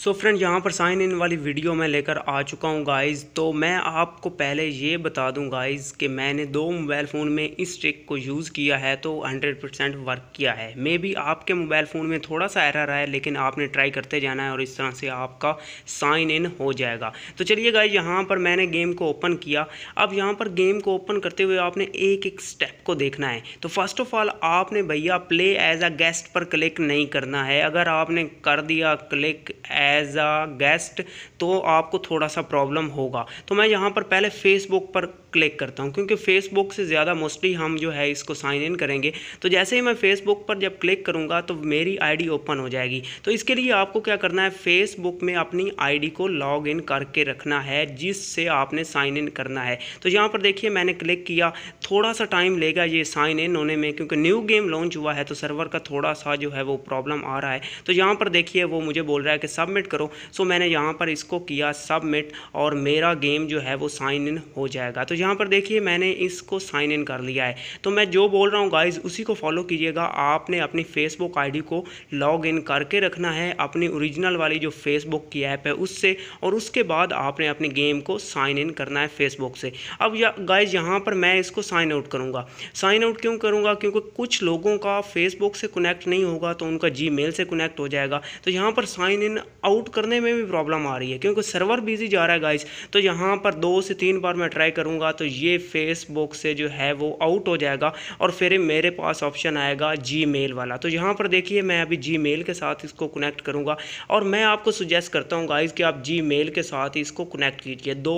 so friend यहाँ पर sign in वाली वीडियो मैं लेकर आ चुका हूँ गाइस तो मैं आपको पहले ये बता दूँ गाइस कि मैंने दो मोबाइल फ़ोन में इस ट्रिक को यूज़ किया है तो 100 परसेंट वर्क किया है मे बी आपके मोबाइल फ़ोन में थोड़ा सा एरर है लेकिन आपने ट्राई करते जाना है और इस तरह से आपका साइन इन हो जाएगा तो चलिए गाइज यहाँ पर मैंने गेम को ओपन किया अब यहाँ पर गेम को ओपन करते हुए आपने एक एक स्टेप को देखना है तो फर्स्ट ऑफ ऑल आपने भैया प्ले एज अ गेस्ट पर क्लिक नहीं करना है अगर आपने कर दिया क्लिक एज अ गेस्ट तो आपको थोड़ा सा प्रॉब्लम होगा तो मैं यहाँ पर पहले फेसबुक पर क्लिक करता हूँ क्योंकि फेसबुक से ज़्यादा मोस्टली हम जो है इसको साइन इन करेंगे तो जैसे ही मैं फेसबुक पर जब क्लिक करूँगा तो मेरी आईडी ओपन हो जाएगी तो इसके लिए आपको क्या करना है फेसबुक में अपनी आईडी को लॉग इन करके रखना है जिससे आपने साइन इन करना है तो यहाँ पर देखिए मैंने क्लिक किया थोड़ा सा टाइम लेगा ये साइन इन होने में क्योंकि न्यू गेम लॉन्च हुआ है तो सर्वर का थोड़ा सा जो है वो प्रॉब्लम आ रहा है तो यहाँ पर देखिए वो मुझे बोल रहा है कि सब सबमिट करो सो मैंने यहाँ पर इसको किया सबमिट और मेरा गेम जो है वो साइन इन हो जाएगा तो यहाँ पर देखिए मैंने इसको साइन इन कर लिया है तो मैं जो बोल रहा हूँ गाइज उसी को फॉलो कीजिएगा आपने अपनी फेसबुक आई को लॉग इन करके रखना है अपनी ओरिजिनल वाली जो फेसबुक की ऐप है उससे और उसके बाद आपने अपने गेम को साइन इन करना है फेसबुक से अब गाइज यहाँ पर मैं इसको साइन आउट करूँगा साइन आउट क्यों करूँगा क्योंकि कुछ लोगों का फेसबुक से कनेक्ट नहीं होगा तो उनका जी से कनेक्ट हो जाएगा तो यहाँ पर साइन इन आउट करने में भी प्रॉब्लम आ रही है क्योंकि सर्वर बिजी जा रहा है गाइस तो यहाँ पर दो से तीन बार मैं ट्राई करूँगा तो ये फेसबुक से जो है वो आउट हो जाएगा और फिर मेरे पास ऑप्शन आएगा जी वाला तो यहाँ पर देखिए मैं अभी जी के साथ इसको कनेक्ट करूँगा और मैं आपको सुजेस्ट करता हूँ गाइज़ कि आप जी के साथ इसको कनेक्ट कीजिए दो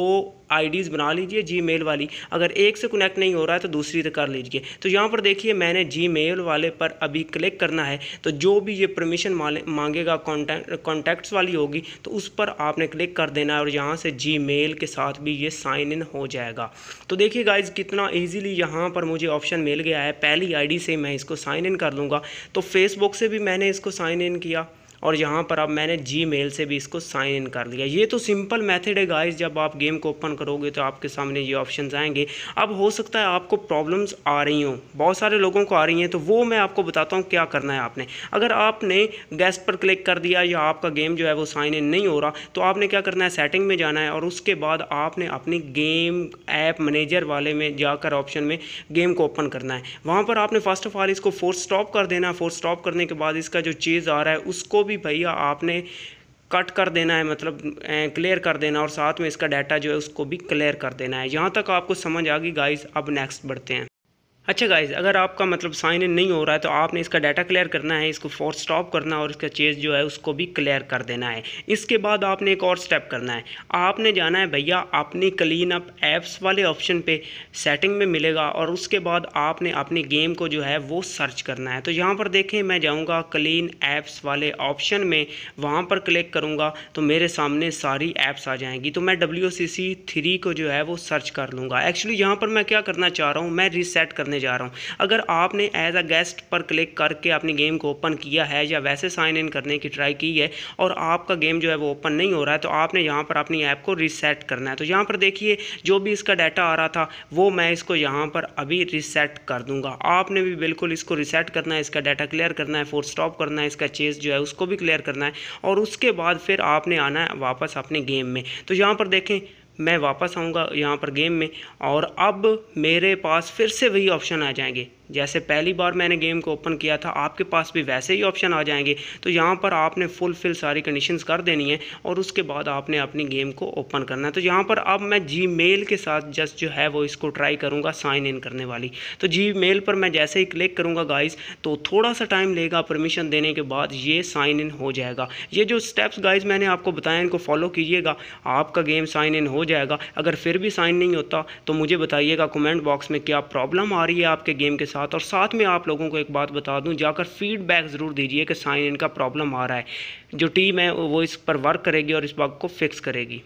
आईडीज़ बना लीजिए जी वाली अगर एक से कनेक्ट नहीं हो रहा है तो दूसरी से कर लीजिए तो यहाँ पर देखिए मैंने जी वाले पर अभी क्लिक करना है तो जो भी ये परमिशन मांगेगा कॉन्टैक्ट्स वाली होगी तो उस पर आपने क्लिक कर देना है और यहाँ से जी के साथ भी ये साइन इन हो जाएगा तो देखिए गाइज कितना ईजिली यहाँ पर मुझे ऑप्शन मिल गया है पहली आईडी से मैं इसको साइन इन कर लूँगा तो फेसबुक से भी मैंने इसको साइन इन किया और यहाँ पर अब मैंने जी मेल से भी इसको साइन इन कर लिया ये तो सिंपल मेथड है गाइस जब आप गेम को ओपन करोगे तो आपके सामने ये ऑप्शंस आएंगे अब हो सकता है आपको प्रॉब्लम्स आ रही हों बहुत सारे लोगों को आ रही हैं तो वो मैं आपको बताता हूँ क्या करना है आपने अगर आपने गेस्ट पर क्लिक कर दिया या आपका गेम जो है वो साइन इन नहीं हो रहा तो आपने क्या करना है सेटिंग में जाना है और उसके बाद आपने अपनी गेम ऐप मैनेजर वाले में जाकर ऑप्शन में गेम को ओपन करना है वहाँ पर आपने फर्स्ट ऑफ ऑल इसको फोर्स स्टॉप कर देना है फोर्स स्टॉप करने के बाद इसका जो चीज़ आ रहा है उसको भी भैया आपने कट कर देना है मतलब क्लियर कर देना और साथ में इसका डाटा जो है उसको भी क्लियर कर देना है यहाँ तक आपको समझ आ गई गाइस अब नेक्स्ट बढ़ते हैं अच्छा गाइज अगर आपका मतलब साइन इन नहीं हो रहा है तो आपने इसका डाटा क्लियर करना है इसको फोर्स स्टॉप करना है और इसका चेज जो है उसको भी क्लियर कर देना है इसके बाद आपने एक और स्टेप करना है आपने जाना है भैया अपनी क्लीन अप ऐप्स वाले ऑप्शन पे सेटिंग में मिलेगा और उसके बाद आपने अपने गेम को जो है वो सर्च करना है तो यहाँ पर देखें मैं जाऊँगा क्लीन ऐप्स वाले ऑप्शन में वहाँ पर क्लिक करूँगा तो मेरे सामने सारी ऐप्स आ जाएंगी तो मैं डब्ल्यू थ्री को जो है वो सर्च कर लूँगा एक्चुअली यहाँ पर मैं क्या करना चाह रहा हूँ मैं रीसेट करने करने जा रहा हूँ अगर आपने एज अ गेस्ट पर क्लिक करके अपनी गेम को ओपन किया है या वैसे साइन इन करने की ट्राई की है और आपका गेम जो है वो ओपन नहीं हो रहा है तो आपने यहाँ पर अपनी ऐप को रीसेट करना है तो यहाँ पर देखिए जो भी इसका डाटा आ रहा था वो मैं इसको यहाँ पर अभी रीसेट कर दूंगा आपने भी बिल्कुल इसको रीसेट करना है इसका डाटा क्लियर करना है फोर स्टॉप करना है इसका चेस जो है उसको भी क्लियर करना है और उसके बाद फिर आपने आना है वापस अपने गेम में तो यहाँ पर देखें मैं वापस आऊँगा यहाँ पर गेम में और अब मेरे पास फिर से वही ऑप्शन आ जाएंगे जैसे पहली बार मैंने गेम को ओपन किया था आपके पास भी वैसे ही ऑप्शन आ जाएंगे तो यहाँ पर आपने फुलफिल सारी कंडीशंस कर देनी है और उसके बाद आपने अपनी गेम को ओपन करना है तो यहाँ पर अब मैं जी मेल के साथ जस्ट जो है वो इसको ट्राई करूँगा साइन इन करने वाली तो जी मेल पर मैं जैसे ही क्लिक करूँगा गाइज तो थोड़ा सा टाइम लेगा परमिशन देने के बाद ये साइन इन हो जाएगा ये जो स्टेप्स गाइज मैंने आपको बताया इनको फॉलो कीजिएगा आपका गेम साइन इन हो जाएगा अगर फिर भी साइन नहीं होता तो मुझे बताइएगा कमेंट बॉक्स में क्या प्रॉब्लम आ रही है आपके गेम के साथ साथ और साथ में आप लोगों को एक बात बता दूं जाकर फीडबैक ज़रूर दीजिए कि साइन इन का प्रॉब्लम आ रहा है जो टीम है वो इस पर वर्क करेगी और इस बात को फिक्स करेगी